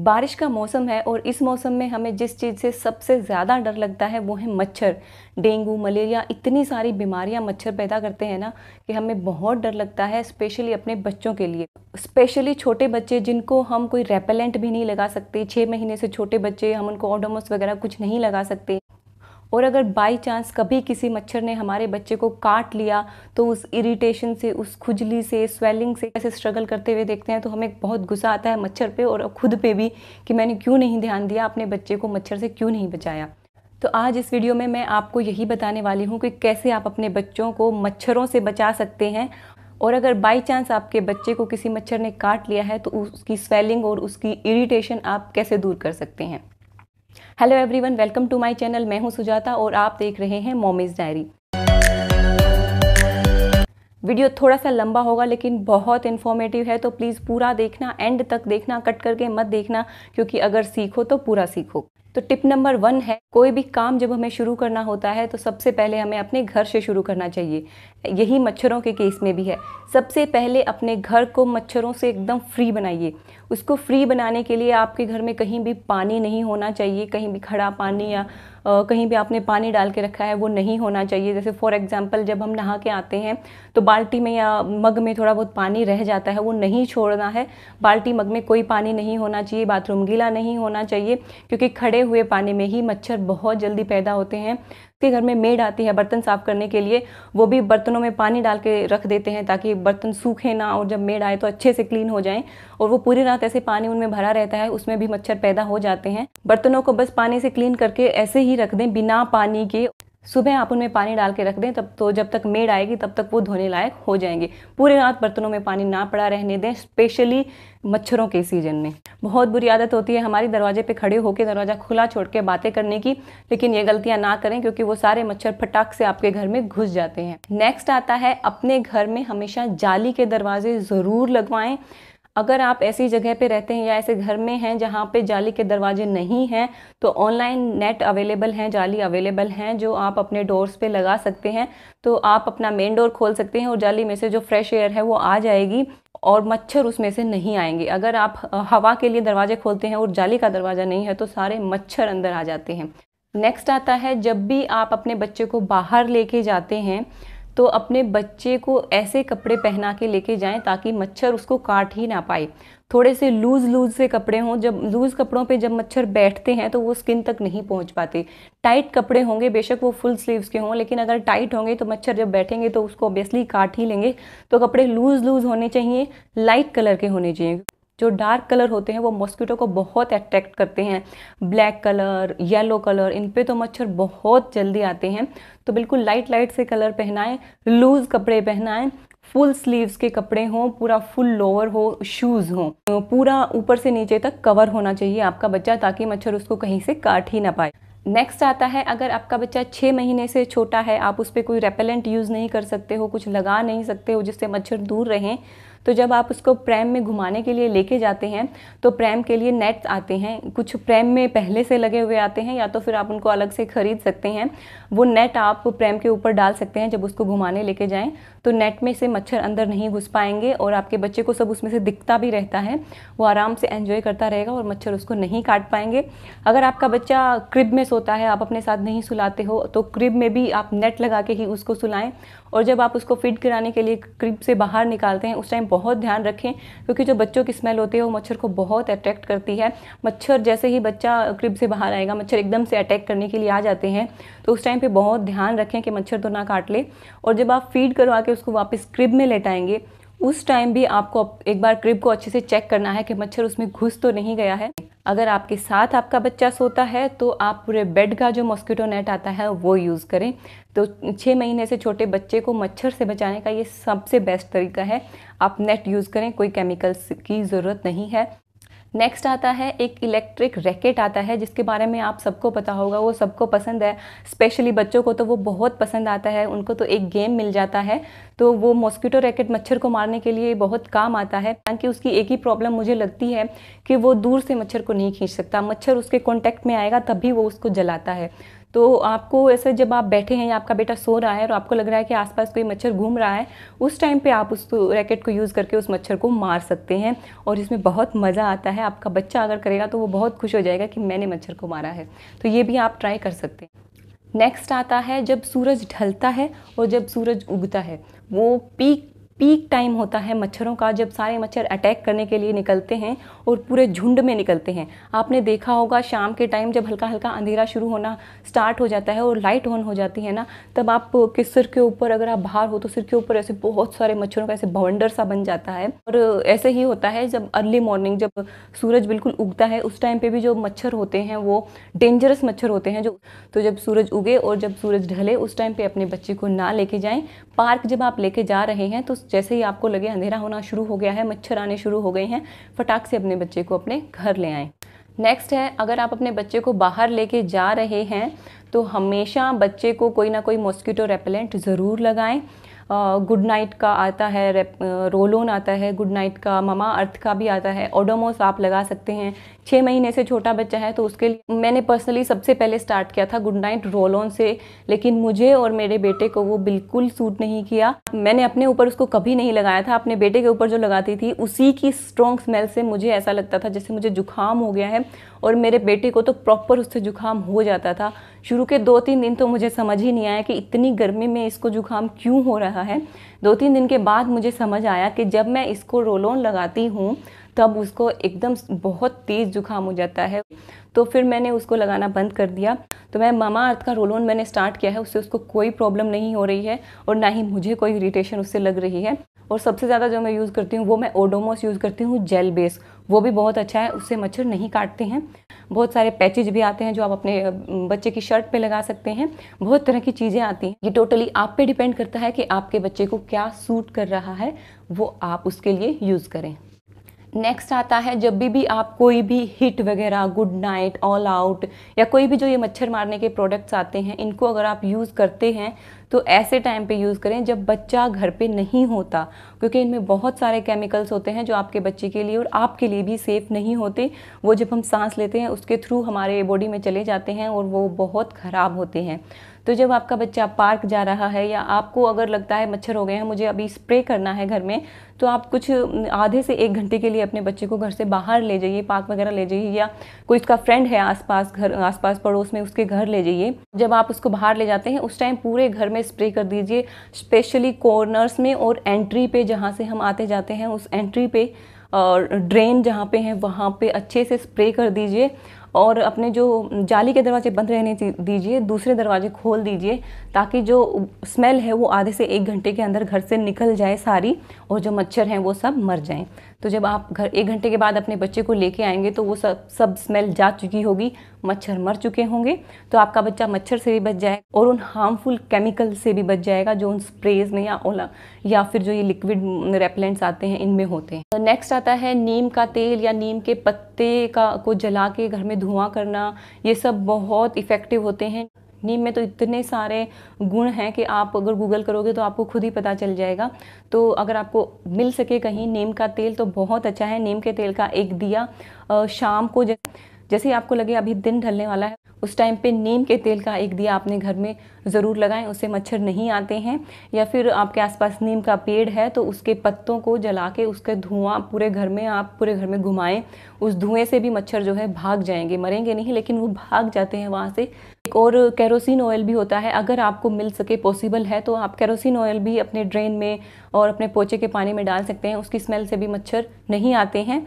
बारिश का मौसम है और इस मौसम में हमें जिस चीज़ से सबसे ज़्यादा डर लगता है वो है मच्छर डेंगू मलेरिया इतनी सारी बीमारियां मच्छर पैदा करते हैं ना कि हमें बहुत डर लगता है स्पेशली अपने बच्चों के लिए स्पेशली छोटे बच्चे जिनको हम कोई रेपेलेंट भी नहीं लगा सकते छः महीने से छोटे बच्चे हम उनको ऑडोमोस वगैरह कुछ नहीं लगा सकते और अगर बाई चांस कभी किसी मच्छर ने हमारे बच्चे को काट लिया तो उस इरीटेशन से उस खुजली से स्वेलिंग से ऐसे स्ट्रगल करते हुए देखते हैं तो हमें बहुत गुस्सा आता है मच्छर पे और खुद पे भी कि मैंने क्यों नहीं ध्यान दिया अपने बच्चे को मच्छर से क्यों नहीं बचाया तो आज इस वीडियो में मैं आपको यही बताने वाली हूँ कि कैसे आप अपने बच्चों को मच्छरों से बचा सकते हैं और अगर बाई चांस आपके बच्चे को किसी मच्छर ने काट लिया है तो उसकी स्वेलिंग और उसकी इरिटेशन आप कैसे दूर कर सकते हैं hello everyone welcome to my channel मैं हूं सुजाता और आप देख रहे हैं मोमीज डायरी वीडियो थोड़ा सा लंबा होगा लेकिन बहुत इन्फॉर्मेटिव है तो प्लीज़ पूरा देखना एंड तक देखना कट करके मत देखना क्योंकि अगर सीखो तो पूरा सीखो तो टिप नंबर वन है कोई भी काम जब हमें शुरू करना होता है तो सबसे पहले हमें अपने घर से शुरू करना चाहिए यही मच्छरों के केस में भी है सबसे पहले अपने घर को मच्छरों से एकदम फ्री बनाइए उसको फ्री बनाने के लिए आपके घर में कहीं भी पानी नहीं होना चाहिए कहीं भी खड़ा पानी या कहीं भी आपने पानी डाल के रखा है वो नहीं होना चाहिए जैसे फॉर एग्ज़ाम्पल जब हम नहा के आते हैं तो बाल्टी में या मग में थोड़ा बहुत पानी रह जाता है वो नहीं छोड़ना है बाल्टी मग में कोई पानी नहीं होना चाहिए बाथरूम गीला नहीं होना चाहिए क्योंकि खड़े हुए पानी में ही मच्छर बहुत जल्दी पैदा होते हैं के घर में मेड आती है बर्तन साफ़ करने के लिए वो भी बर्तनों में पानी डाल के रख देते हैं ताकि बर्तन सूखे ना और जब मेड आए तो अच्छे से क्लीन हो जाएं और वो पूरी रात ऐसे पानी उनमें भरा रहता है उसमें भी मच्छर पैदा हो जाते हैं बर्तनों को बस पानी से क्लीन करके ऐसे ही रख दें बिना पानी के सुबह आप उनमें पानी डाल के रख दें तब तो जब तक मेड आएगी तब तक वो धोने लायक हो जाएंगे पूरी रात बर्तनों में पानी ना पड़ा रहने दें स्पेशली मच्छरों के सीज़न में बहुत बुरी आदत होती है हमारी दरवाजे पे खड़े होकर दरवाज़ा खुला छोड़ के बातें करने की लेकिन ये गलतियां ना करें क्योंकि वो सारे मच्छर फटाक से आपके घर में घुस जाते हैं नेक्स्ट आता है अपने घर में हमेशा जाली के दरवाजे ज़रूर लगवाएं अगर आप ऐसी जगह पे रहते हैं या ऐसे घर में हैं जहाँ पे जाली के दरवाजे नहीं हैं तो ऑनलाइन नेट अवेलेबल हैं जाली अवेलेबल हैं जो आप अपने डोर्स पे लगा सकते हैं तो आप अपना मेन डोर खोल सकते हैं और जाली में से जो फ्रेश एयर है वो आ जाएगी और मच्छर उसमें से नहीं आएंगे अगर आप हवा के लिए दरवाजे खोलते हैं और जाली का दरवाज़ा नहीं है तो सारे मच्छर अंदर आ जाते हैं नेक्स्ट आता है जब भी आप अपने बच्चे को बाहर लेके जाते हैं तो अपने बच्चे को ऐसे कपड़े पहना के लेके जाएं ताकि मच्छर उसको काट ही ना पाए थोड़े से लूज़ लूज़ से कपड़े हों जब लूज़ कपड़ों पे जब मच्छर बैठते हैं तो वो स्किन तक नहीं पहुंच पाते टाइट कपड़े होंगे बेशक वो फुल स्लीव्स के हों लेकिन अगर टाइट होंगे तो मच्छर जब बैठेंगे तो उसको ऑब्वियसली काट ही लेंगे तो कपड़े लूज़ लूज़ होने चाहिए लाइट कलर के होने चाहिए जो डार्क कलर होते हैं वो मॉस्किटो को बहुत अट्रैक्ट करते हैं ब्लैक कलर येलो कलर इन पे तो मच्छर बहुत जल्दी आते हैं तो बिल्कुल लाइट लाइट से कलर पहनाएं लूज़ कपड़े पहनाएं फुल स्लीव्स के कपड़े हों पूरा फुल लोअर हो शूज़ हो पूरा ऊपर से नीचे तक कवर होना चाहिए आपका बच्चा ताकि मच्छर उसको कहीं से काट ही ना पाए नेक्स्ट आता है अगर आपका बच्चा छः महीने से छोटा है आप उस पर कोई रेपेलेंट यूज़ नहीं कर सकते हो कुछ लगा नहीं सकते हो जिससे मच्छर दूर रहें तो जब आप उसको प्रेम में घुमाने के लिए लेके जाते हैं तो प्रेम के लिए नेट आते हैं कुछ प्रेम में पहले से लगे हुए आते हैं या तो फिर आप उनको अलग से खरीद सकते हैं वो नेट आप प्रेम के ऊपर डाल सकते हैं जब उसको घुमाने लेके जाएँ तो नेट में से मच्छर अंदर नहीं घुस पाएंगे और आपके बच्चे को सब उसमें से दिखता भी रहता है वो आराम से एंजॉय करता रहेगा और मच्छर उसको नहीं काट पाएंगे अगर आपका बच्चा क्रिब में सोता है आप अपने साथ नहीं सुलाते हो तो क्रिब में भी आप नेट लगा के ही उसको सुलाएं और जब आप उसको फिट कराने के लिए क्रिब से बाहर निकालते हैं उस टाइम बहुत ध्यान रखें क्योंकि जो बच्चों की स्मेल होती है वो मच्छर को बहुत अट्रैक्ट करती है मच्छर जैसे ही बच्चा क्रिब से बाहर आएगा मच्छर एकदम से अटैक करने के लिए आ जाते हैं तो उस टाइम पर बहुत ध्यान रखें कि मच्छर तो ना काट ले और जब आप फीड करवा के उसको वापस क्रिब में लेटाएंगे उस टाइम भी आपको एक बार क्रिब को अच्छे से चेक करना है कि मच्छर उसमें घुस तो नहीं गया है अगर आपके साथ आपका बच्चा सोता है तो आप पूरे बेड का जो मॉस्किटो नेट आता है वो यूज़ करें तो छः महीने से छोटे बच्चे को मच्छर से बचाने का ये सबसे बेस्ट तरीका है आप नेट यूज़ करें कोई केमिकल्स की ज़रूरत नहीं है नेक्स्ट आता है एक इलेक्ट्रिक रैकेट आता है जिसके बारे में आप सबको पता होगा वो सबको पसंद है स्पेशली बच्चों को तो वो बहुत पसंद आता है उनको तो एक गेम मिल जाता है तो वो मॉस्किटो रैकेट मच्छर को मारने के लिए बहुत काम आता है हालांकि उसकी एक ही प्रॉब्लम मुझे लगती है कि वो दूर से मच्छर को नहीं खींच सकता मच्छर उसके कॉन्टैक्ट में आएगा तभी वो उसको जलाता है तो आपको ऐसे जब आप बैठे हैं या आपका बेटा सो रहा है और आपको लग रहा है कि आसपास कोई मच्छर घूम रहा है उस टाइम पे आप उस रैकेट को यूज़ करके उस मच्छर को मार सकते हैं और इसमें बहुत मज़ा आता है आपका बच्चा अगर करेगा तो वो बहुत खुश हो जाएगा कि मैंने मच्छर को मारा है तो ये भी आप ट्राई कर सकते हैं नेक्स्ट आता है जब सूरज ढलता है और जब सूरज उगता है वो पीक पीक टाइम होता है मच्छरों का जब सारे मच्छर अटैक करने के लिए निकलते हैं और पूरे झुंड में निकलते हैं आपने देखा होगा शाम के टाइम जब हल्का हल्का अंधेरा शुरू होना स्टार्ट हो जाता है और लाइट ऑन हो जाती है ना तब आप के सिर के ऊपर अगर आप बाहर हो तो सिर के ऊपर ऐसे बहुत सारे मच्छरों का ऐसे भवंडर सा बन जाता है और ऐसे ही होता है जब अर्ली मॉर्निंग जब सूरज बिल्कुल उगता है उस टाइम पर भी जो मच्छर होते हैं वो डेंजरस मच्छर होते हैं जो तो जब सूरज उगे और जब सूरज ढले उस टाइम पर अपने बच्चे को ना लेके जाएँ पार्क जब आप लेके जा रहे हैं तो जैसे ही आपको लगे अंधेरा होना शुरू हो गया है मच्छर आने शुरू हो गए हैं फटाक से अपने बच्चे को अपने घर ले आएँ नेक्स्ट है अगर आप अपने बच्चे को बाहर लेके जा रहे हैं तो हमेशा बच्चे को कोई ना कोई मॉस्किटो रेपेलेंट ज़रूर लगाएं गुड नाइट का आता है रोल ऑन आता है गुड नाइट का ममा अर्थ का भी आता है ओडोमोस आप लगा सकते हैं छः महीने से छोटा बच्चा है तो उसके लिए मैंने पर्सनली सबसे पहले स्टार्ट किया था गुड नाइट रोल ऑन से लेकिन मुझे और मेरे बेटे को वो बिल्कुल सूट नहीं किया मैंने अपने ऊपर उसको कभी नहीं लगाया था अपने बेटे के ऊपर जो लगाती थी उसी की स्ट्रॉन्ग स्मेल से मुझे ऐसा लगता था जैसे मुझे जुकाम हो गया है और मेरे बेटे को तो प्रॉपर उससे जुकाम हो जाता था शुरू के दो तीन दिन तो मुझे समझ ही नहीं आया कि इतनी गर्मी में इसको जुकाम क्यों हो रहा रहा है दो तीन दिन के बाद मुझे समझ आया कि जब मैं इसको रोल ऑन लगाती हूँ तब उसको एकदम बहुत तेज़ जुकाम हो जाता है तो फिर मैंने उसको लगाना बंद कर दिया तो मैं मामा अर्थ का रोल ऑन मैंने स्टार्ट किया है उससे उसको कोई प्रॉब्लम नहीं हो रही है और ना ही मुझे कोई इरीटेशन उससे लग रही है और सबसे ज़्यादा जो मैं यूज़ करती हूँ वो मैं ओडोमोस यूज़ करती हूँ जेल बेस वो भी बहुत अच्छा है उससे मच्छर नहीं काटते हैं बहुत सारे पैचेज भी आते हैं जो आप अपने बच्चे की शर्ट पे लगा सकते हैं बहुत तरह की चीज़ें आती हैं ये टोटली आप पे डिपेंड करता है कि आपके बच्चे को क्या सूट कर रहा है वो आप उसके लिए यूज़ करें नेक्स्ट आता है जब भी भी आप कोई भी हिट वगैरह गुड नाइट ऑल आउट या कोई भी जो ये मच्छर मारने के प्रोडक्ट्स आते हैं इनको अगर आप यूज़ करते हैं तो ऐसे टाइम पे यूज़ करें जब बच्चा घर पे नहीं होता क्योंकि इनमें बहुत सारे केमिकल्स होते हैं जो आपके बच्चे के लिए और आपके लिए भी सेफ़ नहीं होते वो जब हम सांस लेते हैं उसके थ्रू हमारे बॉडी में चले जाते हैं और वो बहुत ख़राब होते हैं तो जब आपका बच्चा पार्क जा रहा है या आपको अगर लगता है मच्छर हो गए हैं मुझे अभी स्प्रे करना है घर में तो आप कुछ आधे से एक घंटे के लिए अपने बच्चे को घर से बाहर ले जाइए पार्क वगैरह ले जाइए या कोई उसका फ्रेंड है आसपास घर आसपास पड़ोस में उसके घर ले जाइए जब आप उसको बाहर ले जाते हैं उस टाइम पूरे घर में स्प्रे कर दीजिए स्पेशली कॉर्नर्स में और एंट्री पे जहाँ से हम आते जाते हैं उस एंट्री पे और ड्रेन जहाँ पे हैं वहाँ पे अच्छे से स्प्रे कर दीजिए और अपने जो जाली के दरवाजे बंद रहने दीजिए दूसरे दरवाजे खोल दीजिए ताकि जो स्मेल है वो आधे से एक घंटे के अंदर घर से निकल जाए सारी और जो मच्छर हैं वो सब मर जाएं तो जब आप घर एक घंटे के बाद अपने बच्चे को लेके आएंगे तो वो सब सब स्मेल जा चुकी होगी मच्छर मर चुके होंगे तो आपका बच्चा मच्छर से भी बच जाएगा और उन हार्मफुल केमिकल से भी बच जाएगा जो उन स्प्रेज में या ओला या फिर जो ये लिक्विड रेपलेंट्स आते हैं इनमें होते हैं नेक्स्ट आता है नीम का तेल या नीम के पत्ते का को जला के घर में धुआं करना ये सब बहुत इफ़ेक्टिव होते हैं नीम में तो इतने सारे गुण हैं कि आप अगर गूगल करोगे तो आपको खुद ही पता चल जाएगा तो अगर आपको मिल सके कहीं नीम का तेल तो बहुत अच्छा है नीम के तेल का एक दिया शाम को जब जैसे आपको लगे अभी दिन ढलने वाला है उस टाइम पे नीम के तेल का एक दिया आपने घर में ज़रूर लगाएं उससे मच्छर नहीं आते हैं या फिर आपके आसपास नीम का पेड़ है तो उसके पत्तों को जला के उसके धुआं पूरे घर में आप पूरे घर में घुमाएं उस धुएं से भी मच्छर जो है भाग जाएंगे मरेंगे नहीं लेकिन वो भाग जाते हैं वहाँ से और कैरोसिन ऑयल भी होता है अगर आपको मिल सके पॉसिबल है तो आप कैरोसिन ऑयल भी अपने ड्रेन में और अपने पोचे के पानी में डाल सकते हैं उसकी स्मेल से भी मच्छर नहीं आते हैं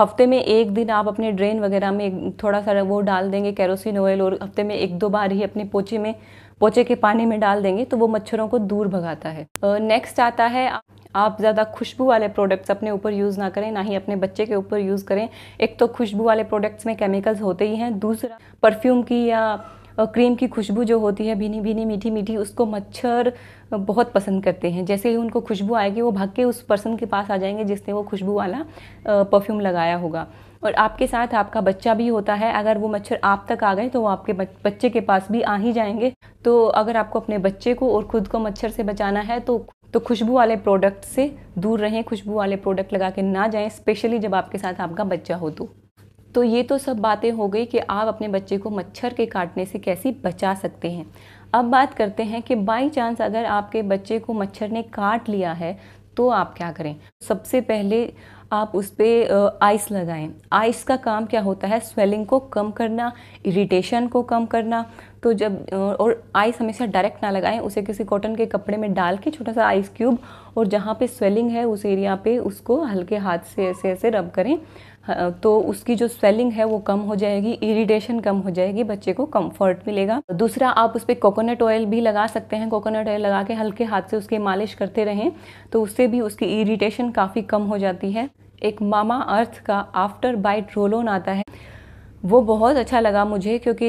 हफ्ते में एक दिन आप अपने ड्रेन वगैरह में थोड़ा सा वो डाल देंगे कैरोसिन ऑयल और हफ्ते में एक दो बार ही अपने पोचे में पोचे के पानी में डाल देंगे तो वो मच्छरों को दूर भगाता है नेक्स्ट आता है आप ज़्यादा खुशबू वाले प्रोडक्ट्स अपने ऊपर यूज़ ना करें ना ही अपने बच्चे के ऊपर यूज़ करें एक तो खुशबू वाले प्रोडक्ट्स में केमिकल्स होते ही हैं दूसरा परफ्यूम की या क्रीम की खुशबू जो होती है भीनी भीनी मीठी मीठी उसको मच्छर बहुत पसंद करते हैं जैसे ही उनको खुशबू आएगी वो भाग के उस पर्सन के पास आ जाएंगे जिसने वो खुशबू वाला परफ्यूम लगाया होगा और आपके साथ आपका बच्चा भी होता है अगर वो मच्छर आप तक आ गए तो वो आपके बच्चे के पास भी आ ही जाएंगे तो अगर आपको अपने बच्चे को और ख़ुद को मच्छर से बचाना है तो तो खुशबू वाले प्रोडक्ट से दूर रहें खुशबू वाले प्रोडक्ट लगा के ना जाएं स्पेशली जब आपके साथ आपका बच्चा हो तो तो ये तो सब बातें हो गई कि आप अपने बच्चे को मच्छर के काटने से कैसे बचा सकते हैं अब बात करते हैं कि बाई चांस अगर आपके बच्चे को मच्छर ने काट लिया है तो आप क्या करें सबसे पहले आप उस पर आइस लगाएं आइस का काम क्या होता है स्वेलिंग को कम करना इरिटेशन को कम करना तो जब और आइस हमेशा डायरेक्ट ना लगाएं उसे किसी कॉटन के कपड़े में डाल के छोटा सा आइस क्यूब और जहाँ पे स्वेलिंग है उस एरिया पे उसको हल्के हाथ से ऐसे ऐसे रब करें तो उसकी जो स्वेलिंग है वो कम हो जाएगी इरिटेशन कम हो जाएगी बच्चे को कंफर्ट मिलेगा दूसरा आप उस पर कोकोनट ऑयल भी लगा सकते हैं कोकोनट ऑयल लगा के हल्के हाथ से उसकी मालिश करते रहें तो उससे भी उसकी इरिटेशन काफ़ी कम हो जाती है एक मामा अर्थ का आफ्टर बाइट रोल ऑन आता है वो बहुत अच्छा लगा मुझे क्योंकि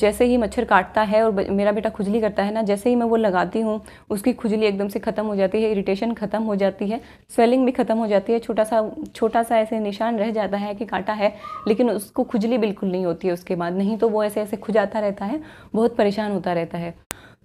जैसे ही मच्छर काटता है और मेरा बेटा खुजली करता है ना जैसे ही मैं वो लगाती हूँ उसकी खुजली एकदम से ख़त्म हो जाती है इरिटेशन ख़त्म हो जाती है स्वेलिंग भी ख़त्म हो जाती है छोटा सा छोटा सा ऐसे निशान रह जाता है कि काटा है लेकिन उसको खुजली बिल्कुल नहीं होती है उसके बाद नहीं तो वो ऐसे ऐसे खुजाता रहता है बहुत परेशान होता रहता है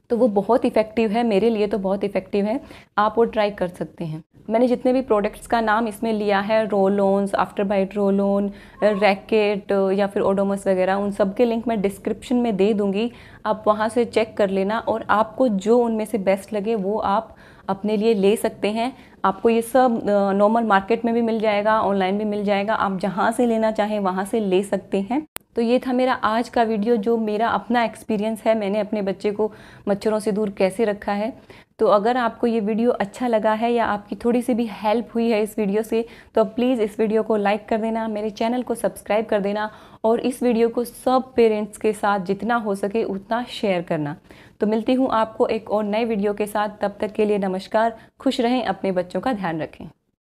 तो वो बहुत इफ़ेक्टिव है मेरे लिए तो बहुत इफ़ेक्टिव है आप वो ट्राई कर सकते हैं मैंने जितने भी प्रोडक्ट्स का नाम इसमें लिया है roll ons after bite roll on racket या फिर ओडोमस वगैरह उन सब के लिंक मैं डिस्क्रिप्शन में दे दूँगी आप वहाँ से चेक कर लेना और आपको जो उनमें से बेस्ट लगे वो आप अपने लिए ले सकते हैं आपको ये सब नॉर्मल मार्केट में भी मिल जाएगा ऑनलाइन भी मिल जाएगा आप जहाँ से लेना चाहें वहाँ से ले सकते हैं तो ये था मेरा आज का वीडियो जो मेरा अपना एक्सपीरियंस है मैंने अपने बच्चे को मच्छरों से दूर कैसे रखा है तो अगर आपको ये वीडियो अच्छा लगा है या आपकी थोड़ी सी भी हेल्प हुई है इस वीडियो से तो प्लीज़ इस वीडियो को लाइक कर देना मेरे चैनल को सब्सक्राइब कर देना और इस वीडियो को सब पेरेंट्स के साथ जितना हो सके उतना शेयर करना तो मिलती हूँ आपको एक और नए वीडियो के साथ तब तक के लिए नमस्कार खुश रहें अपने बच्चों का ध्यान रखें